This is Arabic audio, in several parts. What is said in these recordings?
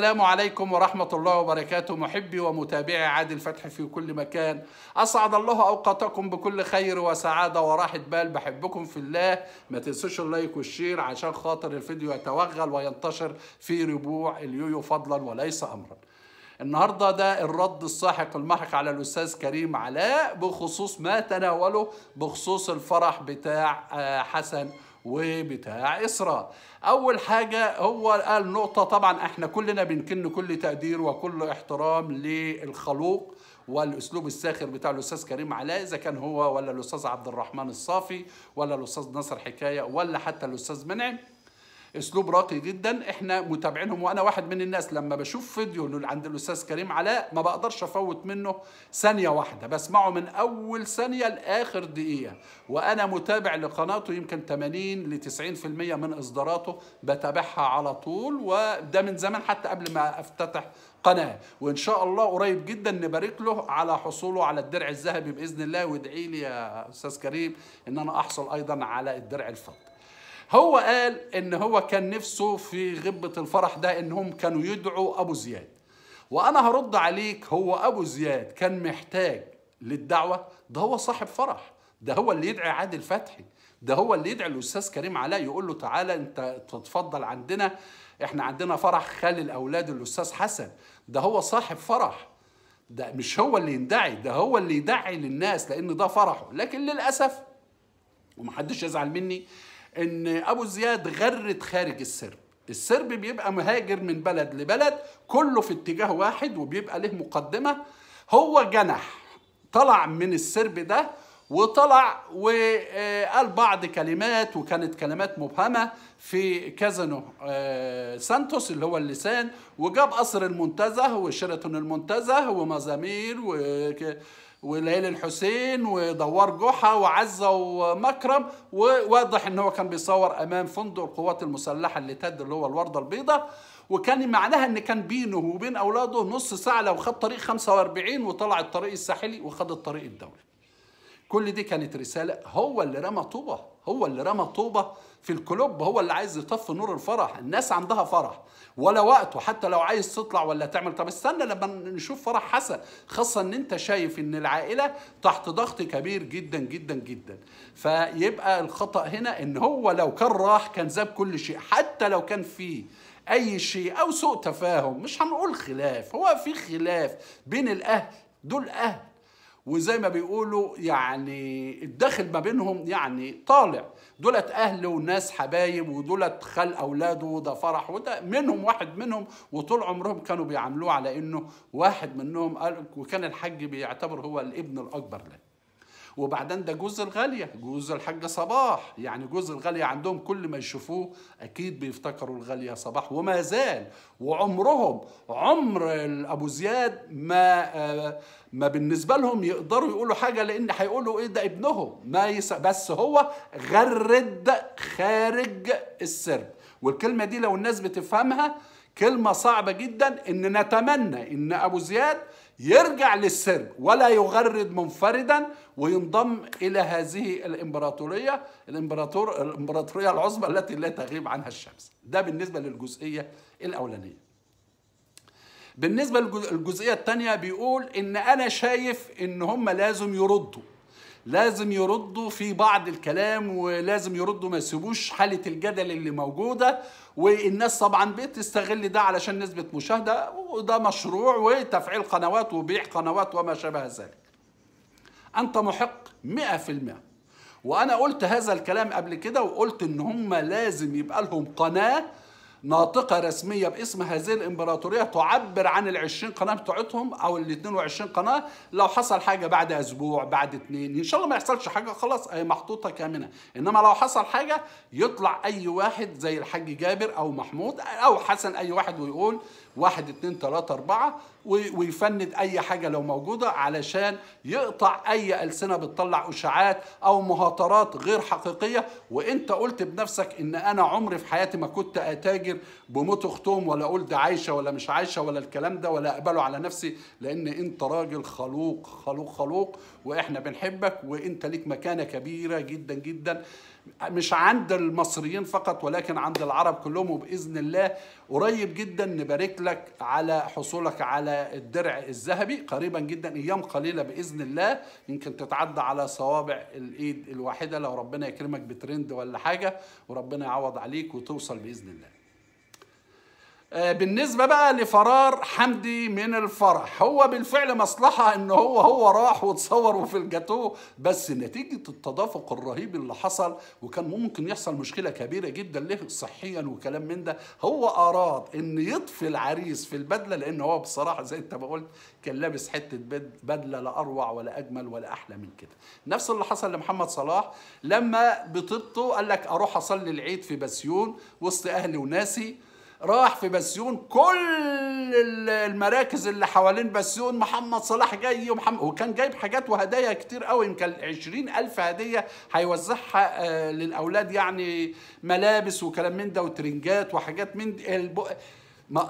السلام عليكم ورحمة الله وبركاته محبي ومتابعي عادل فتح في كل مكان أسعد الله أوقاتكم بكل خير وسعادة وراحة بال بحبكم في الله ما تنسوش اللايك والشير عشان خاطر الفيديو يتوغل وينتشر في ربوع اليويو فضلا وليس أمرا النهارده ده الرد الساحق المحق على الاستاذ كريم علاء بخصوص ما تناوله بخصوص الفرح بتاع آه، حسن وبتاع إسراء أول حاجة هو قال نقطة طبعا احنا كلنا بنكن كل تقدير وكل احترام للخلوق والاسلوب الساخر بتاع الاستاذ كريم علاء اذا كان هو ولا الاستاذ عبد الرحمن الصافي ولا الاستاذ نصر حكايه ولا حتى الاستاذ منعم اسلوب راقي جدا احنا متابعينهم وانا واحد من الناس لما بشوف فيديو عند الاستاذ كريم علاء ما بقدرش افوت منه ثانيه واحده بسمعه من اول ثانيه لاخر دقيقه وانا متابع لقناته يمكن 80 ل 90% من اصداراته بتابعها على طول وده من زمان حتى قبل ما افتتح قناه وان شاء الله قريب جدا نبارك له على حصوله على الدرع الذهبي باذن الله وادعي لي يا استاذ كريم ان انا احصل ايضا على الدرع الفضي هو قال ان هو كان نفسه في غبة الفرح ده انهم كانوا يدعوا ابو زياد وانا هرد عليك هو ابو زياد كان محتاج للدعوة ده هو صاحب فرح ده هو اللي يدعي عادل فتحي ده هو اللي يدعي الاستاذ كريم علاء يقول له تعالى انت تتفضل عندنا احنا عندنا فرح خال الاولاد الاستاذ حسن ده هو صاحب فرح ده مش هو اللي يدعي ده هو اللي يدعي للناس لان ده فرحه لكن للاسف ومحدش يزعل مني ان ابو زياد غرد خارج السرب السرب بيبقى مهاجر من بلد لبلد كله في اتجاه واحد وبيبقى له مقدمه هو جنح طلع من السرب ده وطلع وقال بعض كلمات وكانت كلمات مبهمة في كازانو آه، سانتوس اللي هو اللسان وجاب قصر المنتزه وشيراتون المنتزه ومزامير وكده وليالي الحسين ودوار جحا وعزة ومكرم وواضح ان هو كان بيصور امام فندق القوات المسلحة اللي تد اللي هو الوردة البيضاء وكان معناها ان كان بينه وبين اولاده نص ساعة لو خد طريق 45 وطلع الطريق الساحلي وخد الطريق الدولي كل دي كانت رسالة هو اللي رمى طوبة هو اللي رمى طوبة في الكلوب هو اللي عايز يطفي نور الفرح الناس عندها فرح ولا وقته حتى لو عايز تطلع ولا تعمل طب استنى لما نشوف فرح حسن خاصة ان انت شايف ان العائلة تحت ضغط كبير جدا جدا جدا فيبقى الخطأ هنا ان هو لو كان راح كان زاب كل شيء حتى لو كان فيه اي شيء او سوء تفاهم مش هنقول خلاف هو في خلاف بين الاهل دول اهل وزي ما بيقولوا يعني الداخل ما بينهم يعني طالع دولت اهل وناس حبايب ودولت خال اولاده وده فرح وده منهم واحد منهم وطول عمرهم كانوا بيعاملوه على انه واحد منهم وكان الحج بيعتبر هو الابن الاكبر له وبعدين ده جوز الغاليه جوز الحاجه صباح يعني جوز الغاليه عندهم كل ما يشوفوه اكيد بيفتكروا الغاليه صباح وما زال وعمرهم عمر ابو زياد ما آه، ما بالنسبه لهم يقدروا يقولوا حاجه لان هيقولوا ايه ده ابنهم ما يس... بس هو غرد خارج السرب والكلمه دي لو الناس بتفهمها كلمه صعبه جدا ان نتمنى ان ابو زياد يرجع للسرب ولا يغرد منفردا وينضم الى هذه الامبراطوريه الامبراطور الامبراطوريه العظمى التي لا تغيب عنها الشمس ده بالنسبه للجزئيه الاولانيه بالنسبه للجزئيه الثانيه بيقول ان انا شايف ان هم لازم يردوا لازم يردوا في بعض الكلام ولازم يردوا ما يسيبوش حاله الجدل اللي موجوده والناس طبعا بتستغل ده علشان نسبه مشاهده وده مشروع وتفعيل قنوات وبيع قنوات وما شابه ذلك. انت محق 100% وانا قلت هذا الكلام قبل كده وقلت ان هم لازم يبقى لهم قناه ناطقة رسمية باسم هذه الإمبراطورية تعبر عن 20 قناة بتوعتهم أو ال 22 قناة لو حصل حاجة بعد أسبوع بعد اتنين إن شاء الله ما يحصلش حاجة خلاص هي محطوطة كامنة إنما لو حصل حاجة يطلع أي واحد زي الحاج جابر أو محمود أو حسن أي واحد ويقول واحد اتنين تلاتة أربعة ويفند أي حاجة لو موجودة علشان يقطع أي ألسنة بتطلع أشاعات أو مهاترات غير حقيقية وأنت قلت بنفسك إن أنا عمري في حياتي ما كنت أتاجر بموت أختهم ولا أقول ده عايشة ولا مش عايشة ولا الكلام ده ولا أقبله على نفسي لأن أنت راجل خلوق خلوق خلوق وإحنا بنحبك وأنت ليك مكانة كبيرة جدا جدا مش عند المصريين فقط ولكن عند العرب كلهم وباذن الله قريب جدا نبارك لك على حصولك على الدرع الذهبي قريبا جدا ايام قليله باذن الله يمكن تتعدى على صوابع الايد الواحده لو ربنا يكرمك بترند ولا حاجه وربنا يعوض عليك وتوصل باذن الله آه، بالنسبة بقى لفرار حمدي من الفرح هو بالفعل مصلحة ان هو هو راح واتصوروا في الجاتو بس نتيجة التدفق الرهيب اللي حصل وكان ممكن يحصل مشكلة كبيرة جدا له صحيا وكلام من ده هو اراد ان يطفي العريس في البدلة لان هو بصراحة زي انت ما قلت كان لابس حتة بدلة لا اروع ولا اجمل ولا احلى من كده نفس اللي حصل لمحمد صلاح لما بطبته قال لك اروح اصلي العيد في بسيون وسط اهلي وناسي راح في بسيون كل المراكز اللي حوالين بسيون محمد صلاح جاي ومحمد وكان جايب حاجات وهدايا كتير قوي يمكن 20 ألف هدية هيوزعها آه، للأولاد يعني ملابس وكلام من ده وترنجات وحاجات من الب...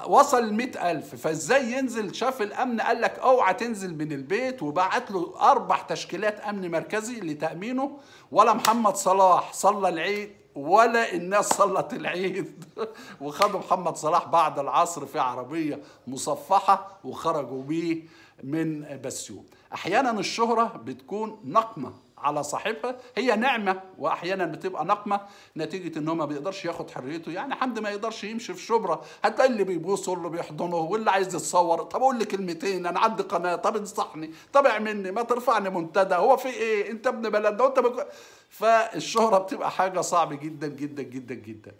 وصل مئة ألف فازاي ينزل شاف الأمن قال لك اوعى تنزل من البيت وبعت له أربع تشكيلات أمن مركزي لتأمينه ولا محمد صلاح صلى العيد ولا الناس صلت العيد وخدوا محمد صلاح بعد العصر في عربية مصفحة وخرجوا بيه من بسيوم احيانا الشهرة بتكون نقمة على صاحبها هي نعمة وأحيانا بتبقى نقمة نتيجة إن هو ما بيقدرش ياخد حريته يعني حمد ما يقدرش يمشي في شبرة هتلاقي اللي بيبوسه واللي بيحضنه واللي عايز يتصور طب أقول لي كلمتين أنا عندي قناة طب انصحني طب اعملني ما ترفعني منتدى هو في إيه أنت ابن بلد وانت أنت بك... فالشهرة بتبقى حاجة صعبة جدا جدا جدا جدا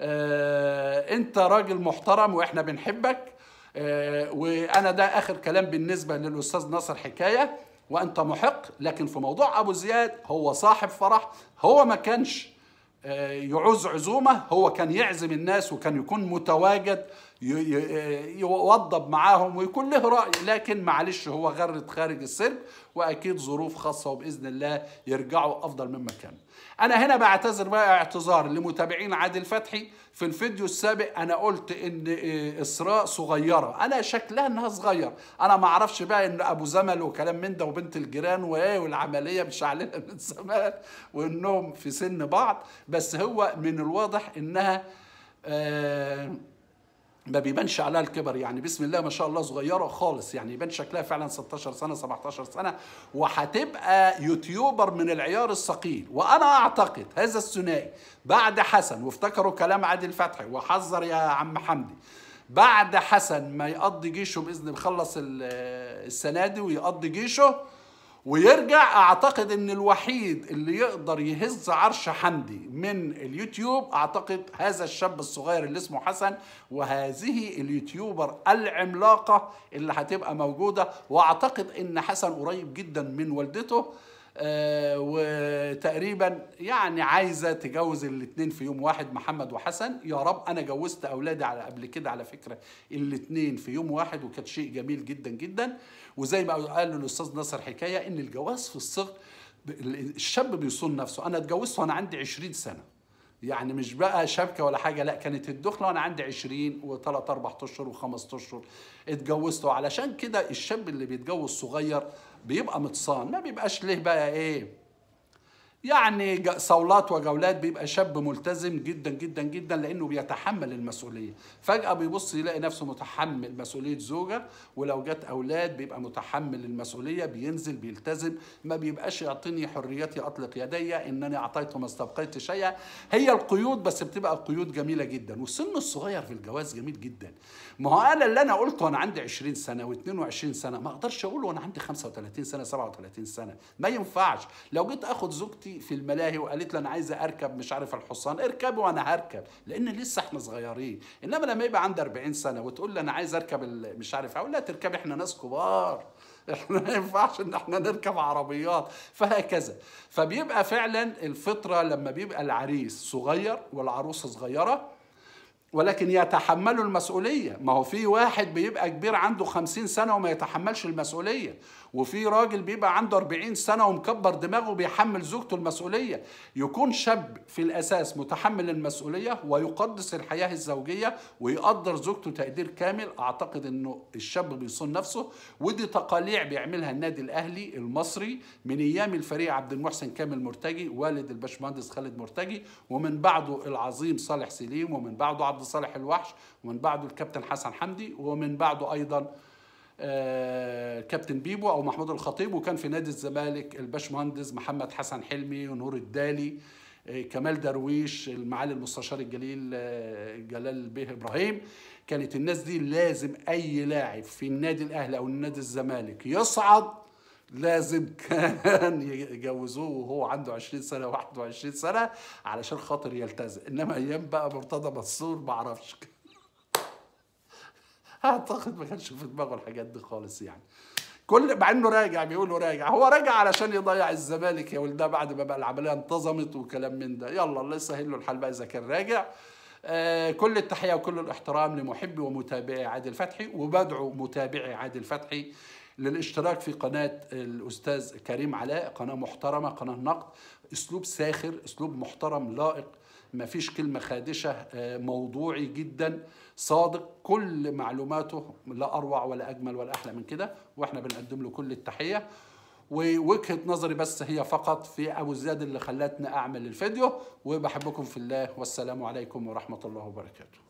آه، أنت راجل محترم وإحنا بنحبك آه، وانا ده اخر كلام بالنسبه للاستاذ ناصر حكايه وانت محق لكن في موضوع ابو زياد هو صاحب فرح هو ما كانش آه، يعوز عزومه هو كان يعزم الناس وكان يكون متواجد يوضب معاهم ويكون له رأي لكن معلش هو غرد خارج السرب وأكيد ظروف خاصة وبإذن الله يرجعوا أفضل مما كانوا أنا هنا بعتذر بقى اعتذار لمتابعين عادل فتحي في الفيديو السابق أنا قلت إن آه، إسراء صغيرة أنا شكلها إنها صغير أنا ما أعرفش بقى إن أبو زمل وكلام من ده وبنت الجيران وإيه والعملية مشعللة من زمان وإنهم في سن بعض بس هو من الواضح إنها آه ما بيبانش عليها الكبر يعني بسم الله ما شاء الله صغيره خالص يعني يبان شكلها فعلا 16 سنه 17 سنه وهتبقى يوتيوبر من العيار الثقيل وانا اعتقد هذا الثنائي بعد حسن وافتكروا كلام عادل فتحي وحذر يا عم حمدي بعد حسن ما يقضي جيشه باذن يخلص السنه دي ويقضي جيشه ويرجع اعتقد ان الوحيد اللي يقدر يهز عرش حمدي من اليوتيوب اعتقد هذا الشاب الصغير اللي اسمه حسن وهذه اليوتيوبر العملاقه اللي هتبقى موجوده واعتقد ان حسن قريب جدا من والدته آه، وتقريبا يعني عايزه تجوز الاثنين في يوم واحد محمد وحسن يا رب انا جوزت اولادي على قبل كده على فكره الاثنين في يوم واحد وكان شيء جميل جدا جدا وزي ما قال الاستاذ نصر حكايه ان الجواز في الصغر الشاب بيصون نفسه انا اتجوزت وانا عندي 20 سنه يعني مش بقى شبكه ولا حاجه لا كانت الدخله وانا عندي 20 و3 4 اشهر و5 اشهر اتجوزت علشان كده الشاب اللي بيتجوز صغير بيبقى متصان ما بيبقاش ليه بقى ايه يعني صولات وجولات بيبقى شاب ملتزم جدا جدا جدا لانه بيتحمل المسؤوليه فجاه بيبص يلاقي نفسه متحمل مسؤوليه زوجه ولو جت اولاد بيبقى متحمل المسؤوليه بينزل بيلتزم ما بيبقاش يعطيني حريتي اطلق يدي انني اعطيت ما استبقيت شيئا هي القيود بس بتبقى قيود جميله جدا والسن الصغير في الجواز جميل جدا ما هو انا اللي انا قلته انا عندي 20 سنه و22 سنه ما اقدرش اقوله وانا عندي 35 سنه 37 سنه ما ينفعش لو جيت اخد زوجتي في في الملاهي وقالت لي انا عايزه اركب مش عارف الحصان اركب وانا هركب لان لسه احنا صغيرين انما لما يبقى عندي 40 سنه وتقول لي انا عايز اركب مش عارف اقول لا تركبي احنا ناس كبار احنا ما ينفعش ان احنا نركب عربيات فهكذا فبيبقى فعلا الفطره لما بيبقى العريس صغير والعروسه صغيره ولكن يتحملوا المسؤولية ما هو في واحد بيبقى كبير عنده خمسين سنة وما يتحملش المسؤولية وفي راجل بيبقى عنده أربعين سنة ومكبر دماغه بيحمل زوجته المسؤولية يكون شاب في الأساس متحمل المسؤولية ويقدس الحياة الزوجية ويقدر زوجته تقدير كامل أعتقد أنه الشاب بيصون نفسه ودي تقاليع بيعملها النادي الأهلي المصري من أيام الفريق عبد المحسن كامل مرتجي والد الباشمهندس خالد مرتجي ومن بعده العظيم صالح سليم ومن بعده عبد بعده صالح الوحش ومن بعده الكابتن حسن حمدي ومن بعده أيضا آه، كابتن بيبو أو محمود الخطيب وكان في نادي الزمالك الباشمهندس محمد حسن حلمي ونور الدالي آه، كمال درويش المعالي المستشار الجليل آه، جلال به ابراهيم كانت الناس دي لازم اي لاعب في النادي الاهلي او النادي الزمالك يصعد لازم كان يجوزوه وهو عنده 20 سنه 21 سنه علشان خاطر يلتزم انما ايام بقى مرتضى منصور ما اعرفش اعتقد ما كانش في دماغه الحاجات دي خالص يعني كل مع انه راجع بيقولوا راجع هو راجع علشان يضيع الزمالك يا ولده بعد ما بقى العمليه انتظمت وكلام من ده يلا الله يسهل له الحال بقى اذا كان راجع آه كل التحيه وكل الاحترام لمحبي ومتابعي عادل فتحي وبدعو متابعي عادل فتحي للاشتراك في قناة الأستاذ كريم علاء قناة محترمة قناة نقد أسلوب ساخر أسلوب محترم لائق مفيش كلمة خادشة آه، موضوعي جدا صادق كل معلوماته لا أروع ولا أجمل ولا أحلى من كده وإحنا بنقدم له كل التحية ووجهة نظري بس هي فقط في أبو زياد اللي خلتني أعمل الفيديو وبحبكم في الله والسلام عليكم ورحمة الله وبركاته